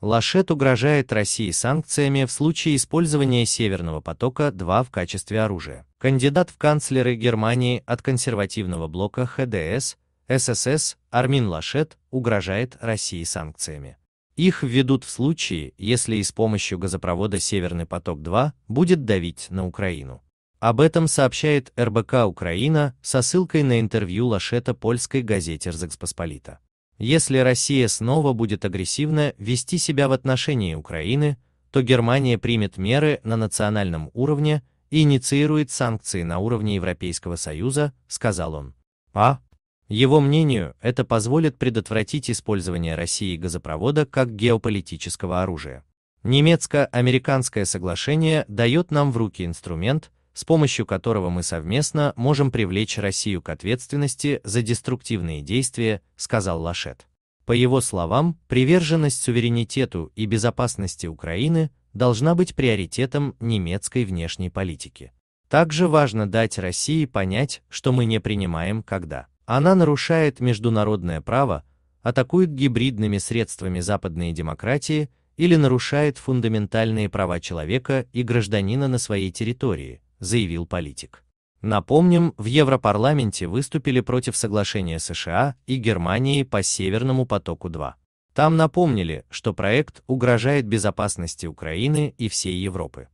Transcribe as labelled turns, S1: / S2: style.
S1: Лашет угрожает России санкциями в случае использования Северного потока-2 в качестве оружия. Кандидат в канцлеры Германии от консервативного блока ХДС, ССС, Армин Лашет угрожает России санкциями. Их введут в случае, если и с помощью газопровода «Северный поток-2» будет давить на Украину. Об этом сообщает РБК Украина со ссылкой на интервью Лашета польской газете «Рзекспосполита». Если Россия снова будет агрессивно вести себя в отношении Украины, то Германия примет меры на национальном уровне и инициирует санкции на уровне Европейского Союза, сказал он. А. Его мнению, это позволит предотвратить использование России газопровода как геополитического оружия. Немецко-американское соглашение дает нам в руки инструмент, с помощью которого мы совместно можем привлечь Россию к ответственности за деструктивные действия, сказал Лашет. По его словам, приверженность суверенитету и безопасности Украины должна быть приоритетом немецкой внешней политики. Также важно дать России понять, что мы не принимаем, когда она нарушает международное право, атакует гибридными средствами западные демократии или нарушает фундаментальные права человека и гражданина на своей территории, заявил политик. Напомним, в Европарламенте выступили против соглашения США и Германии по Северному потоку-2. Там напомнили, что проект угрожает безопасности Украины и всей Европы.